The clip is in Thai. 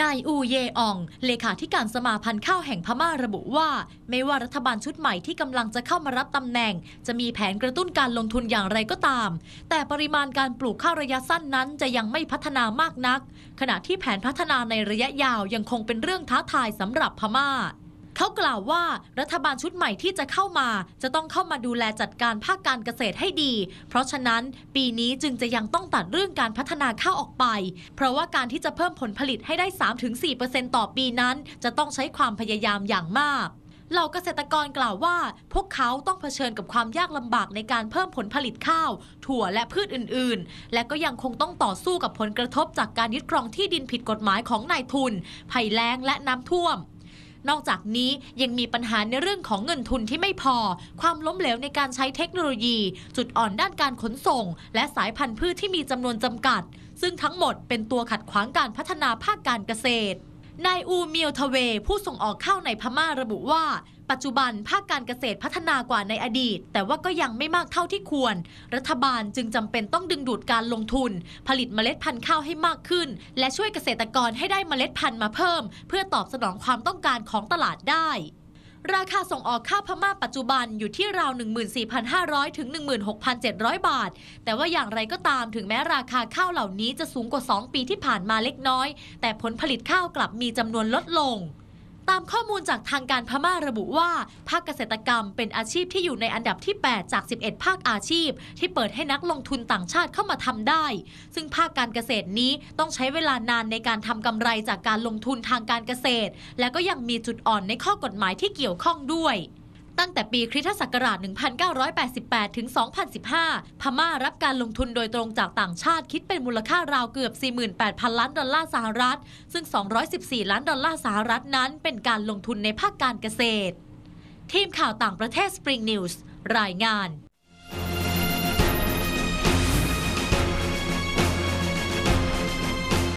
นายอูเยอองเลขาธิการสมาพันธ์ข้าวแห่งพม่าระบุว่า ไม่ว่ารัฐบาลชุดใหม่ที่กำลังจะเข้ามารับตำแหน่ง จะมีแผนกระตุ้นการลงทุนอย่างไรก็ตาม แต่ปริมาณการปลูกข้าวระยะสั้นนั้นจะยังไม่พัฒนามากนัก ขณะที่แผนพัฒนาในระยะยาวยังคงเป็นเรื่องท้าทายสำหรับพม่าเขากล่าวว่ารัฐบาลชุดใหม่ที่จะเข้ามา จะต้องเข้ามาดูแลจัดการภาคการเกษตรให้ดี เพราะฉะนั้นปีนี้จึงจะยังต้องตัดเรื่องการพัฒนาข้าวออกไป เพราะว่าการที่จะเพิ่มผลผลิตให้ได้3-4%ต่อปีนั้น จะต้องใช้ความพยายามอย่างมาก เหล่าเกษตรกรกล่าวว่า พวกเขาต้องเผชิญกับความยากลำบากในการเพิ่มผลผลิตข้าว ถั่วและพืชอื่น ๆ และก็ยังคงต้องต่อสู้กับผลกระทบจากการยึดครองที่ดินผิดกฎหมายของนายทุนภัยแล้งและน้ำท่วมนอกจากนี้ยังมีปัญหาในเรื่องของเงินทุนที่ไม่พอ ความล้มเหลวในการใช้เทคโนโลยี จุดอ่อนด้านการขนส่งและสายพันธุ์พืชที่มีจำนวนจำกัด ซึ่งทั้งหมดเป็นตัวขัดขวางการพัฒนาภาคการเกษตรนายอูเมียวทเว ผู้ส่งออกข้าวในพม่าระบุว่า ปัจจุบันภาคการเกษตรพัฒนากว่าในอดีต แต่ว่าก็ยังไม่มากเท่าที่ควร รัฐบาลจึงจำเป็นต้องดึงดูดการลงทุน ผลิตเมล็ดพันธุ์ข้าวให้มากขึ้น และช่วยเกษตรกรให้ได้เมล็ดพันธุ์มาเพิ่ม เพื่อตอบสนองความต้องการของตลาดได้ราคาส่งออกข้าวพม่าปัจจุบันอยู่ที่ราว 14,500 ถึง 16,700 บาท แต่ว่าอย่างไรก็ตามถึงแม้ราคาข้าวเหล่านี้จะสูงกว่า 2 ปีที่ผ่านมาเล็กน้อย แต่ผลผลิตข้าวกลับมีจำนวนลดลงามข้อมูลจากทางการพม่าระบุว่า ภาคเกษตรกรรมเป็นอาชีพที่อยู่ในอันดับที่ 8 จาก 11 ภาคอาชีพที่เปิดให้นักลงทุนต่างชาติเข้ามาทำได้ ซึ่งภาคการเกษตรนี้ต้องใช้เวลานานในการทำกำไรจากการลงทุนทางการเกษตร และก็ยังมีจุดอ่อนในข้อกฎหมายที่เกี่ยวข้องด้วยตั้งแต่ปีคริสตศักราช 1988 ถึง 2015 พม่ารับการลงทุนโดยตรงจากต่างชาติคิดเป็นมูลค่าราวเกือบ 48,000 ล้านดอลลาร์สหรัฐ ซึ่ง 214 ล้านดอลลาร์สหรัฐนั้นเป็นการลงทุนในภาคการเกษตร ทีมข่าวต่างประเทศ Spring News รายงาน